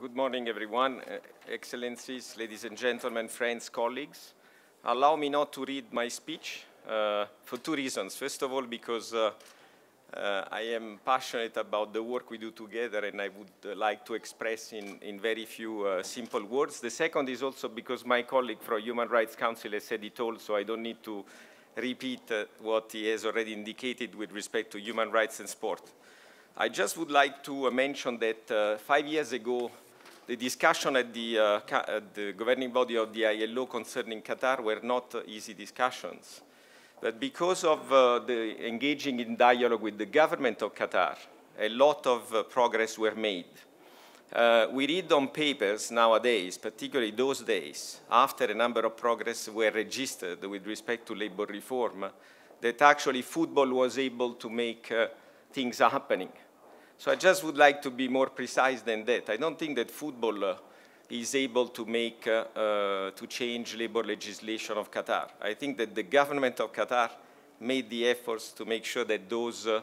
Good morning, everyone, uh, excellencies, ladies and gentlemen, friends, colleagues. Allow me not to read my speech uh, for two reasons. First of all, because uh, uh I am passionate about the work we do together and I would uh, like to express in, in very few uh, simple words. The second is also because my colleague from Human Rights Council has said it all, so I don't need to repeat what he has already indicated with respect to human rights and sport. I just would like to mention that uh, five years ago, the discussion at the, uh, at the, governing body of the ILO concerning Qatar were not easy discussions. But because of uh, the engaging in dialogue with the government of Qatar, a lot of uh, progress were made. Uh, we read on papers nowadays, particularly those days, after a number of progress were registered with respect to labor reform, that actually football was able to make uh, things happening. So I just would like to be more precise than that. I don't think that football uh, is able to make, uh, uh, to change labor legislation of Qatar. I think that the government of Qatar made the efforts to make sure that those, uh,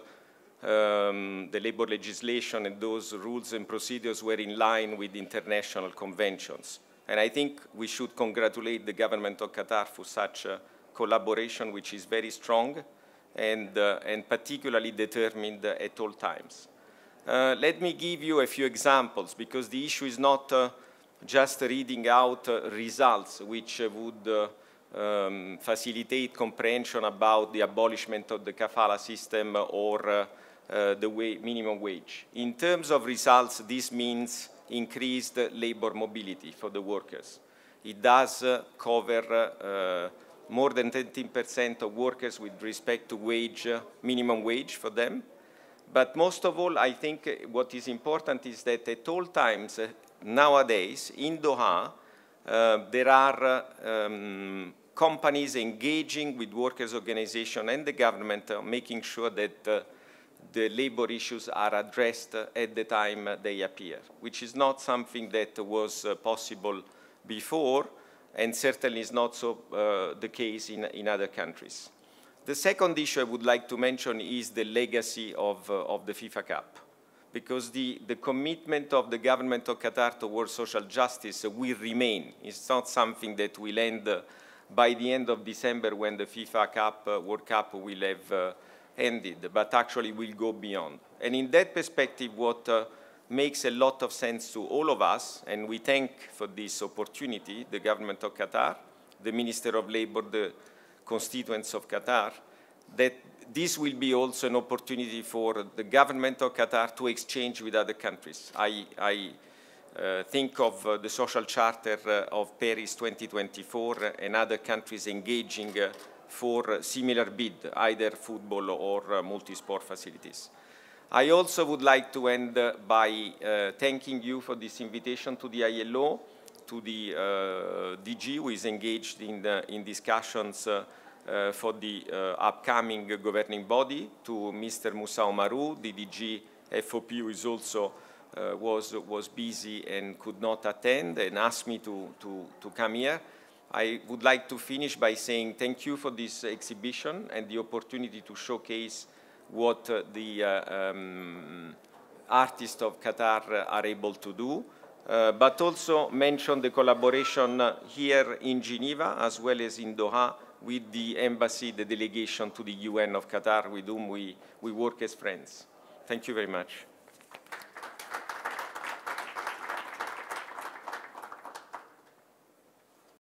um, the labor legislation and those rules and procedures were in line with international conventions. And I think we should congratulate the government of Qatar for such collaboration, which is very strong and, uh, and particularly determined at all times. Uh, let me give you a few examples because the issue is not uh, just reading out uh, results which uh, would uh, um, facilitate comprehension about the abolishment of the kafala system or uh, the minimum wage. In terms of results, this means increased labor mobility for the workers. It does cover more than 13% of workers with respect to wage, minimum wage for them but most of all, I think eh, what is important is that at all times uh, nowadays in Doha, uh, there are um, companies engaging with workers' organisations and the government making sure that the labor issues are addressed at the time they appear, which is not something that was possible before and certainly is not so the case in, in other countries. The second issue I would like to mention is the legacy of, uh, of the FIFA Cup, because the, the commitment of the government of Qatar towards social justice will remain. It's not something that will end uh, by the end of December when the FIFA Cup, uh, World Cup will have uh, ended, but actually will go beyond. And in that perspective, what uh, makes a lot of sense to all of us, and we thank for this opportunity, the government of Qatar, the Minister of Labor, the constituents of Qatar, that this will be also an opportunity for the government of Qatar to exchange with other countries. I, I uh, think of uh, the social charter uh, of Paris 2024 and other countries engaging uh, for uh, similar bid, either football or uh, multi-sport facilities. I also would like to end by thanking you for this invitation to the ILO to the uh, DG, who is engaged in, the, in discussions uh, uh, for the upcoming governing body, to Mr. Musa Omaru, the DG FOP, who is also uh, was, was busy and could not attend and asked me to, to, to come here. I would like to finish by saying thank you for this exhibition and the opportunity to showcase what uh, the uh, um, artists of Qatar are able to do uh, but also mention the collaboration here in Geneva as well as in Doha with the embassy, the delegation to the UN of Qatar with whom we, we work as friends. Thank you very much.